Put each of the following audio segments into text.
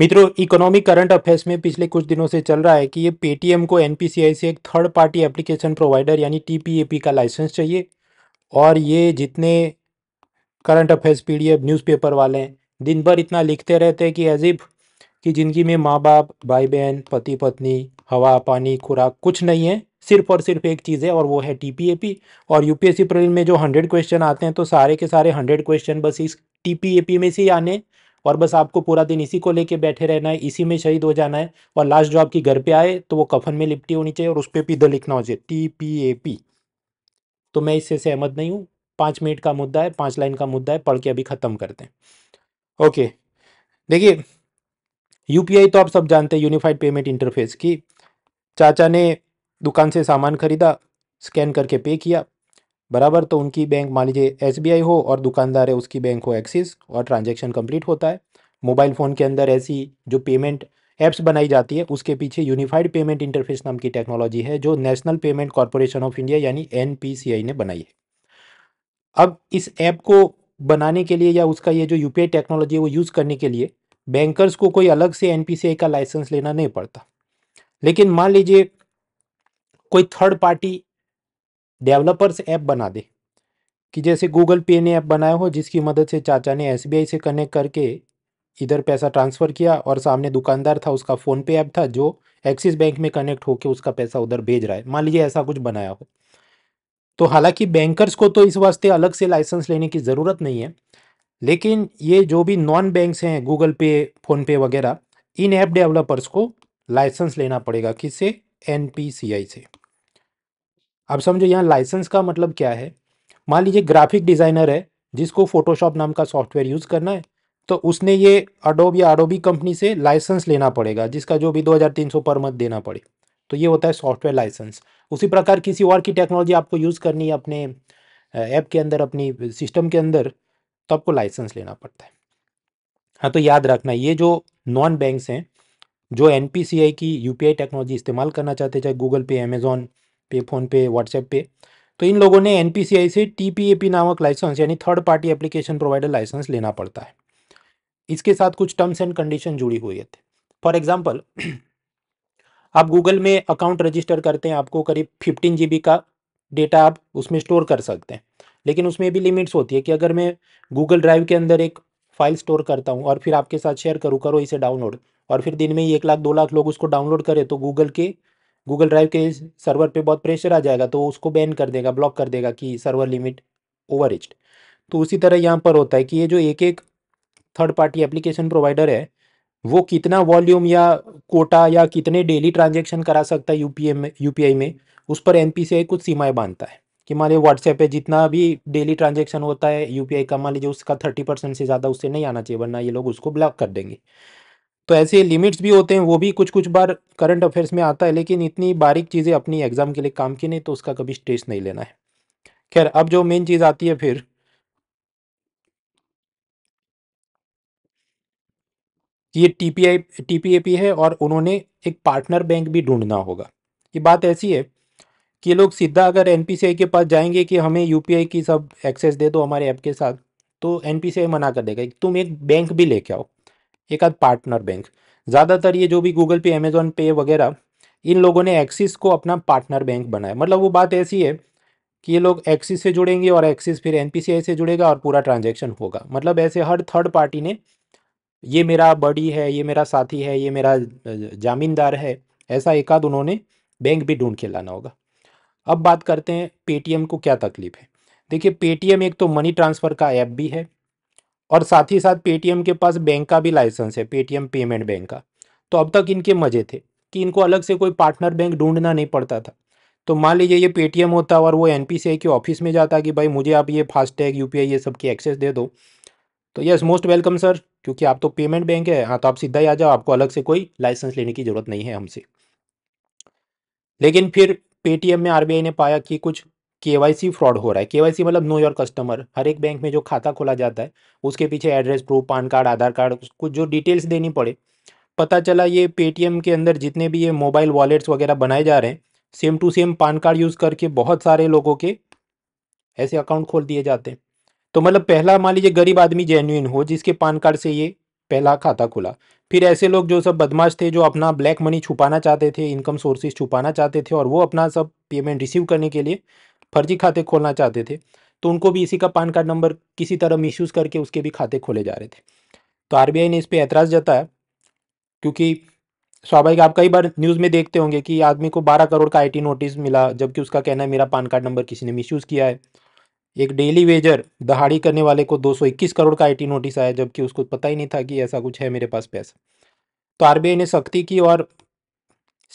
मित्रों economic current affairs में पिछले कुछ दिनों से चल रहा है कि ये पेटीएम को एनपीसीआई से एक थर्ड पार्टी एप्लीकेशन प्रोवाइडर यानी टीपीएपी का लाइसेंस चाहिए और ये जितने करंट अफेयर्स पीडीएफ न्यूज़पेपर वाले हैं दिन भर इतना लिखते रहते हैं कि एजिब कि ज़िंदगी में माँ बाप भाई बहन पति पत्नी हवा पानी खुराक कुछ नहीं है सिर्फ और सिर्फ एक चीज़ है और वो है टी और यूपीएससी पी में जो हंड्रेड क्वेश्चन आते हैं तो सारे के सारे हंड्रेड क्वेश्चन बस इस टीपीएपी में से ही आने और बस आपको पूरा दिन इसी को लेके बैठे रहना है इसी में शहीद हो जाना है और लास्ट जो आपकी घर पे आए तो वो कफन में लिपटी होनी चाहिए और उस पर भी इधर लिखना हो चाहिए टी पी ए पी तो मैं इससे सहमत नहीं हूँ पाँच मिनट का मुद्दा है पाँच लाइन का मुद्दा है पढ़ के अभी ख़त्म करते हैं ओके देखिए यूपीआई तो आप सब जानते हैं यूनिफाइड पेमेंट इंटरफेस की चाचा ने दुकान से सामान खरीदा स्कैन करके पे किया बराबर तो उनकी बैंक मान लीजिए एस हो और दुकानदार है उसकी बैंक हो एक्सिस और ट्रांजेक्शन कम्प्लीट होता है मोबाइल फ़ोन के अंदर ऐसी जो पेमेंट ऐप्स बनाई जाती है उसके पीछे यूनिफाइड पेमेंट इंटरफेस नाम की टेक्नोलॉजी है जो National Payment Corporation of India यानी एन ने बनाई है अब इस ऐप को बनाने के लिए या उसका ये जो यू टेक्नोलॉजी है वो यूज़ करने के लिए बैंकर्स को कोई अलग से एन का लाइसेंस लेना नहीं पड़ता लेकिन मान लीजिए कोई थर्ड पार्टी डेवलपर्स ऐप बना दे कि जैसे गूगल पे ने ऐप बनाया हो जिसकी मदद से चाचा ने एस से कनेक्ट करके इधर पैसा ट्रांसफ़र किया और सामने दुकानदार था उसका फ़ोन पे ऐप था जो एक्सिस बैंक में कनेक्ट होकर उसका पैसा उधर भेज रहा है मान लीजिए ऐसा कुछ बनाया हो तो हालांकि बैंकर्स को तो इस वास्ते अलग से लाइसेंस लेने की ज़रूरत नहीं है लेकिन ये जो भी नॉन बैंक्स हैं गूगल पे फ़ोनपे वगैरह इन ऐप डेवलपर्स को लाइसेंस लेना पड़ेगा किससे एन से अब समझो यहाँ लाइसेंस का मतलब क्या है मान लीजिए ग्राफिक डिज़ाइनर है जिसको फोटोशॉप नाम का सॉफ्टवेयर यूज़ करना है तो उसने ये अडोब या अडोबी कंपनी से लाइसेंस लेना पड़ेगा जिसका जो भी 2300 पर मंथ देना पड़े तो ये होता है सॉफ्टवेयर लाइसेंस उसी प्रकार किसी और की टेक्नोलॉजी आपको यूज़ करनी है अपने ऐप के अंदर अपनी सिस्टम के अंदर तो आपको लाइसेंस लेना पड़ता है हाँ तो याद रखना ये जो नॉन बैंक्स हैं जो एन की यू टेक्नोलॉजी इस्तेमाल करना चाहते हैं चाहे गूगल पे अमेज़ॉन पे फ़ोनपे व्हाट्सएप पे तो इन लोगों ने एन से टी नामक लाइसेंस यानी third party application provider license लेना पड़ता है इसके साथ कुछ टर्म्स एंड कंडीशन जुड़ी हुई थे फॉर एग्जाम्पल आप गूगल में अकाउंट रजिस्टर करते हैं आपको करीब फिफ्टीन जी का डेटा आप उसमें स्टोर कर सकते हैं लेकिन उसमें भी लिमिट्स होती है कि अगर मैं गूगल ड्राइव के अंदर एक फाइल स्टोर करता हूँ और फिर आपके साथ शेयर करूँ करो इसे डाउनलोड और फिर दिन में ही एक लाख दो लाख लोग उसको डाउनलोड करें तो गूगल के गूगल ड्राइव के सर्वर पे बहुत प्रेशर आ जाएगा तो उसको बैन कर देगा ब्लॉक कर देगा कि सर्वर लिमिट ओवर तो उसी तरह यहाँ पर होता है कि ये जो एक एक थर्ड पार्टी एप्लीकेशन प्रोवाइडर है वो कितना वॉल्यूम या कोटा या कितने डेली ट्रांजेक्शन करा सकता है यूपीए में यूपीआई में उस पर एम कुछ सीमाएँ बांधता है कि मान लीजिए व्हाट्सएप है जितना भी डेली ट्रांजेक्शन होता है यूपीआई का मान लीजिए उसका थर्टी परसेंट से ज़्यादा उससे नहीं आना चाहिए वरना ये लोग उसको ब्लॉक कर देंगे तो ऐसे लिमिट्स भी होते हैं वो भी कुछ कुछ बार करंट अफेयर्स में आता है लेकिन इतनी बारीक चीज़ें अपनी एग्ज़ाम के लिए काम की नहीं तो उसका कभी स्ट्रेस नहीं लेना है खैर अब जो मेन चीज़ आती है फिर ये टी पी आई है और उन्होंने एक पार्टनर बैंक भी ढूंढना होगा ये बात ऐसी है कि लोग सीधा अगर एन के पास जाएंगे कि हमें यू की सब एक्सेस दे दो हमारे ऐप के साथ तो एन मना कर देगा तुम एक बैंक भी लेके आओ एक आध पार्टनर बैंक ज़्यादातर ये जो भी गूगल पे अमेजोन पे वगैरह इन लोगों ने एक्सिस को अपना पार्टनर बैंक बनाया मतलब वो बात ऐसी है कि ये लोग एक्सिस से जुड़ेंगे और एक्सिस फिर एन से जुड़ेगा और पूरा ट्रांजेक्शन होगा मतलब ऐसे हर थर्ड पार्टी ने ये मेरा बड़ी है ये मेरा साथी है ये मेरा जामीनदार है ऐसा एक आध उन्होंने बैंक भी ढूंढ के लाना होगा अब बात करते हैं पेटीएम को क्या तकलीफ है देखिए पेटीएम एक तो मनी ट्रांसफ़र का ऐप भी है और साथ ही साथ पेटीएम के पास बैंक का भी लाइसेंस है पेटीएम पेमेंट बैंक का तो अब तक इनके मज़े थे कि इनको अलग से कोई पार्टनर बैंक ढूंढना नहीं पड़ता था तो मान लीजिए ये पेटीएम होता और वो एन के ऑफिस में जाता कि भाई मुझे आप ये फास्टैग यू ये सब की एक्सेस दे दो तो यस मोस्ट वेलकम सर क्योंकि आप तो पेमेंट बैंक है हाँ तो आप सीधा ही आ जाओ आपको अलग से कोई लाइसेंस लेने की ज़रूरत नहीं है हमसे लेकिन फिर पेटीएम में आरबीआई ने पाया कि कुछ केवाईसी फ्रॉड हो रहा है केवाईसी मतलब नो योर कस्टमर हर एक बैंक में जो खाता खोला जाता है उसके पीछे address proof PAN card Aadhaar card कुछ जो डिटेल्स देनी पड़े पता चला ये पेटीएम के अंदर जितने भी ये मोबाइल वॉलेट्स वगैरह बनाए जा रहे हैं same to same PAN card use करके बहुत सारे लोगों के ऐसे अकाउंट खोल दिए जाते हैं तो मतलब पहला मान लीजिए गरीब आदमी जेन्यून हो जिसके पान कार्ड से ये पहला खाता खुला फिर ऐसे लोग जो सब बदमाश थे जो अपना ब्लैक मनी छुपाना चाहते थे इनकम सोर्सेज छुपाना चाहते थे और वो अपना सब पेमेंट रिसीव करने के लिए फर्जी खाते खोलना चाहते थे तो उनको भी इसी का पान कार्ड नंबर किसी तरह मिसयूज़ करके उसके भी खाते खोले जा रहे थे तो आर ने इस पर ऐतराज़ जताया क्योंकि स्वाभाविक आप कई बार न्यूज़ में देखते होंगे कि आदमी को 12 करोड़ का आईटी नोटिस मिला जबकि उसका कहना है मेरा पान कार्ड नंबर किसी ने मिसयूज़ किया है एक डेली वेजर दहाड़ी करने वाले को 221 करोड़ का आईटी नोटिस आया जबकि उसको पता ही नहीं था कि ऐसा कुछ है मेरे पास पैसा तो आरबीआई ने सख्ती की और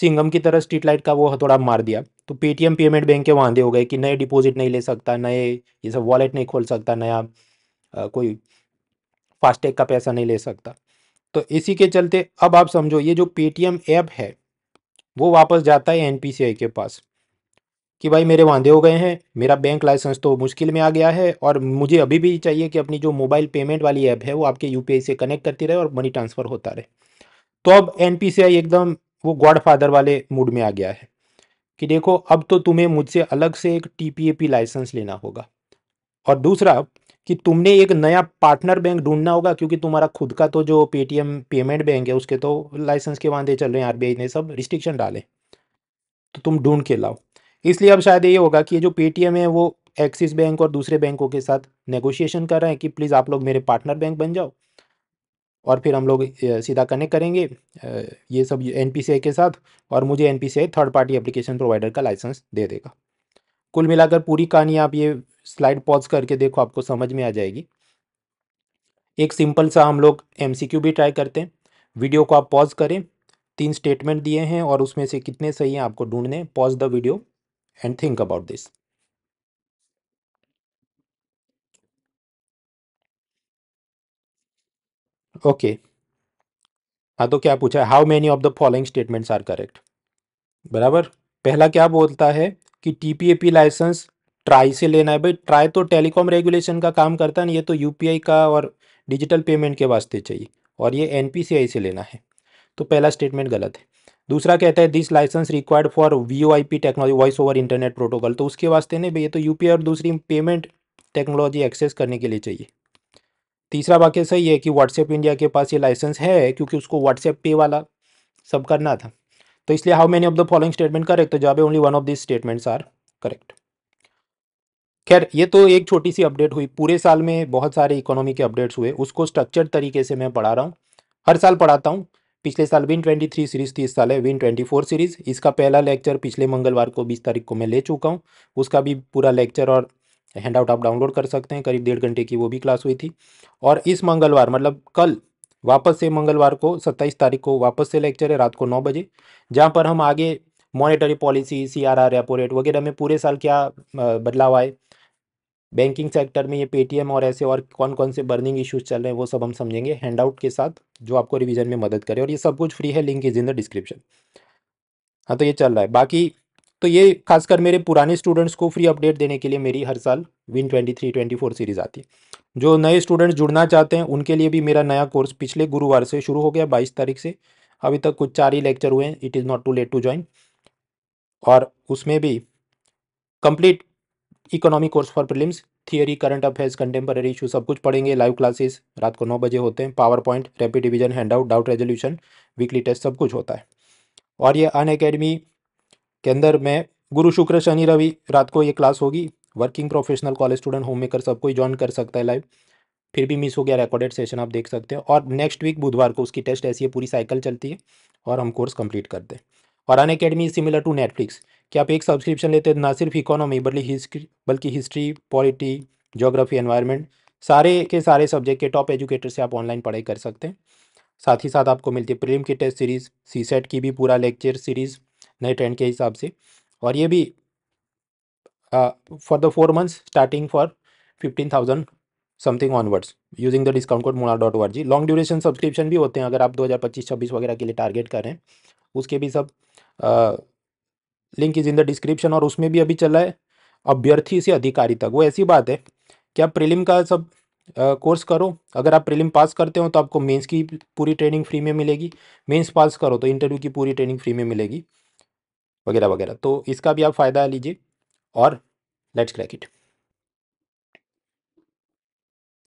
सिंगम की तरह स्ट्रीट लाइट का वो हथौड़ा मार दिया तो पेटीएम पेमेंट बैंक के वादे हो गए कि नए डिपॉजिट नहीं ले सकता नए ये सब वॉलेट नहीं खोल सकता नया आ, कोई फास्टैग का पैसा नहीं ले सकता तो इसी के चलते अब आप समझो ये जो पेटीएम ऐप है वो वापस जाता है एन के पास कि भाई मेरे वादे हो गए हैं मेरा बैंक लाइसेंस तो मुश्किल में आ गया है और मुझे अभी भी चाहिए कि अपनी जो मोबाइल पेमेंट वाली ऐप है वो आपके यू से कनेक्ट करती रहे और मनी ट्रांसफ़र होता रहे तो अब एन एकदम वो गॉडफादर वाले मूड में आ गया है कि देखो अब तो तुम्हें मुझसे अलग से एक टीपीएपी लाइसेंस लेना होगा और दूसरा कि तुमने एक नया पार्टनर बैंक ढूंढना होगा क्योंकि तुम्हारा खुद का तो जो पेटीएम पेमेंट बैंक है उसके तो लाइसेंस के वादे चल रहे हैं आरबीआई ने सब रिस्ट्रिक्शन डाले तो तुम ढूंढ के लाओ इसलिए अब शायद ये होगा कि ये जो पेटीएम है वो एक्सिस बैंक और दूसरे बैंकों के साथ नेगोशिएशन कर रहे हैं कि प्लीज़ आप लोग मेरे पार्टनर बैंक बन जाओ और फिर हम लोग सीधा कनेक्ट करेंगे ये सब एन के साथ और मुझे an third party application provider का लाइसेंस दे देगा कुल मिलाकर पूरी कहानी आप ये स्लाइड पॉज करके देखो आपको समझ में आ जाएगी एक सिंपल सा हम लोग एम भी ट्राई करते हैं वीडियो को आप पॉज करें तीन स्टेटमेंट दिए हैं और उसमें से कितने सही हैं आपको ढूंढने pause the video and think about this okay हाँ तो क्या पूछा है how many of the following statements are correct बराबर पहला क्या बोलता है कि टीपीएपी लाइसेंस ट्राई से लेना है भाई ट्राई तो टेलीकॉम रेगुलेशन का काम करता है ना ये तो यूपीआई का और डिजिटल पेमेंट के वास्ते चाहिए और ये एनपीसीआई से लेना है तो पहला स्टेटमेंट गलत है दूसरा कहता है this licence required for V O I P technology voice over internet protocol तो उसके वास्ते नहीं भाई ये तो यूपीआई और दूसरी पेमेंट टेक्नोलॉजी एक्सेस करने के लिए चाहिए तीसरा वाक्य सही है कि व्हाट्सएप इंडिया के पास ये लाइसेंस है क्योंकि उसको व्हाट्सएप पे वाला सब करना था तो इसलिए how many of the following statement correct तो जवाब only one of this statements are correct खैर ये तो एक छोटी सी अपडेट हुई पूरे साल में बहुत सारे इकोनॉमी के अपडेट्स हुए उसको स्ट्रक्चर्ड तरीके से मैं पढ़ा रहा हूँ हर साल पढ़ाता हूँ पिछले साल विन ट्वेंटी थ्री सीरीज़ थी इस साल है विन ट्वेंटी फोर सीरीज़ इसका पहला लेक्चर पिछले मंगलवार को बीस तारीख को मैं ले चुका हूँ उसका भी पूरा लेक्चर और हैंड आउट आप डाउनलोड कर सकते हैं करीब डेढ़ घंटे की वो भी क्लास हुई थी और इस मंगलवार मतलब कल वापस से मंगलवार को सत्ताईस तारीख को वापस से लेक्चर है रात को नौ बजे जहाँ पर हम आगे monetary policy C R R repo rate वगैरह में पूरे साल क्या बदलाव आए बैंकिंग सेक्टर में ये पेटीएम और ऐसे और कौन कौन से बर्निंग इश्यूज चल रहे हैं वो सब हम समझेंगे हैंडआउट के साथ जो आपको रिवीजन में मदद करे और ये सब कुछ फ्री है link is in the description हाँ तो ये चल रहा है बाकी तो ये खासकर मेरे पुराने स्टूडेंट्स को फ्री अपडेट देने के लिए मेरी हर साल win twenty three twenty four series आती है जो नए स्टूडेंट्स जुड़ना चाहते हैं उनके लिए भी मेरा नया कोर्स पिछले गुरुवार से शुरू हो गया बाईस तारीख से अभी तक कुछ चार ही लेक्चर हुए हैं it is not too late to join और उसमें भी complete economy course for prelims theory current affairs contemporary issue सब कुछ पढ़ेंगे लाइव क्लासेस रात को नौ बजे होते हैं power point rapid division handout doubt resolution weekly test सब कुछ होता है और ये अन अकेडमी के अंदर मैं गुरु शुक्र शनि रवि रात को ये क्लास होगी working professional college student homemaker सब कोई ज्वाइन कर सकता है लाइव फिर भी मिस हो गया रिकॉर्डेड सेशन आप देख सकते हैं और नेक्स्ट वीक बुधवार को उसकी टेस्ट ऐसी है पूरी साइकिल चलती है और हम कोर्स कंप्लीट करते हैं और Unacademy similar to Netflix कि आप एक सब्सक्रिप्शन लेते हैं ना सिर्फ इकोनॉमी बल्कि हिस्ट्री बल्कि हिस्ट्री पॉलिटी जोग्राफी एनवायरनमेंट सारे के सारे सब्जेक्ट के टॉप एजुकेटर से आप ऑनलाइन पढ़ाई कर सकते हैं साथ ही साथ आपको मिलती है प्रीम की टेस्ट सीरीज़ सी सेट की भी पूरा लेक्चर सीरीज़ नए ट्रेंड के हिसाब से और ये भी for the four months starting for fifteen thousand something onwards using the discount code Mona dot O G long duration subscription भी होते हैं अगर आप दो हज़ार पच्चीस छब्बीस वगैरह के लिए टारगेट करें उसके भी सब link is in the description और उसमें भी अभी चला है अभ्यर्थी से अधिकारी तक वो ऐसी बात है कि आप प्रिलिम का सब कोर्स करो अगर आप प्रीलिम पास करते हो तो आपको मेंस की पूरी ट्रेनिंग फ्री में मिलेगी मेंस पास करो तो इंटरव्यू की पूरी ट्रेनिंग फ्री में मिलेगी वगैरह वगैरह तो इसका भी आप फ़ायदा लीजिए और लेट्स क्रैक इट